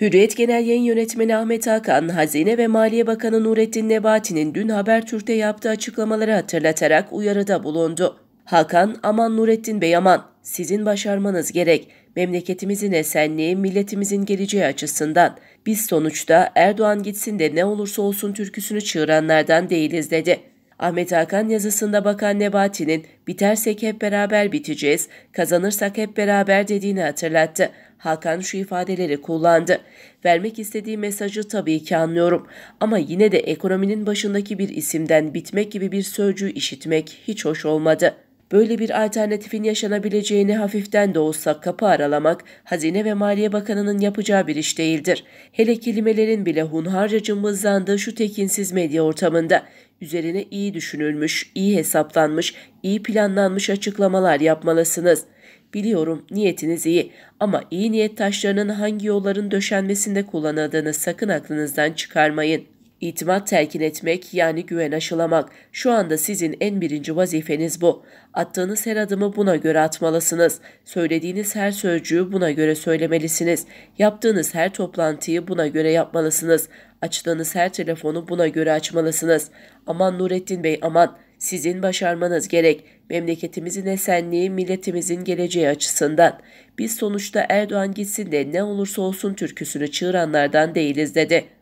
Hürriyet Genel Yayın Yönetmeni Ahmet Hakan, Hazine ve Maliye Bakanı Nurettin Nebati'nin dün Habertürk'te yaptığı açıklamaları hatırlatarak uyarıda bulundu. Hakan, aman Nurettin Bey aman, sizin başarmanız gerek. Memleketimizin esenliği, milletimizin geleceği açısından. Biz sonuçta Erdoğan gitsin de ne olursa olsun türküsünü çığıranlardan değiliz dedi. Ahmet Hakan yazısında Bakan Nebati'nin bitersek hep beraber biteceğiz, kazanırsak hep beraber dediğini hatırlattı. Hakan şu ifadeleri kullandı. Vermek istediği mesajı tabii ki anlıyorum ama yine de ekonominin başındaki bir isimden bitmek gibi bir sözcüğü işitmek hiç hoş olmadı. Böyle bir alternatifin yaşanabileceğini hafiften de olsa kapı aralamak Hazine ve Maliye Bakanı'nın yapacağı bir iş değildir. Hele kelimelerin bile hunharca cımbızlandığı şu tekinsiz medya ortamında üzerine iyi düşünülmüş, iyi hesaplanmış, iyi planlanmış açıklamalar yapmalısınız.'' Biliyorum niyetiniz iyi ama iyi niyet taşlarının hangi yolların döşenmesinde kullanıldığını sakın aklınızdan çıkarmayın. İtimat telkin etmek yani güven aşılamak. Şu anda sizin en birinci vazifeniz bu. Attığınız her adımı buna göre atmalısınız. Söylediğiniz her sözcüğü buna göre söylemelisiniz. Yaptığınız her toplantıyı buna göre yapmalısınız. Açtığınız her telefonu buna göre açmalısınız. Aman Nurettin Bey aman sizin başarmanız gerek. Memleketimizin esenliği milletimizin geleceği açısından. Biz sonuçta Erdoğan gitsin de ne olursa olsun türküsünü çığıranlardan değiliz dedi.''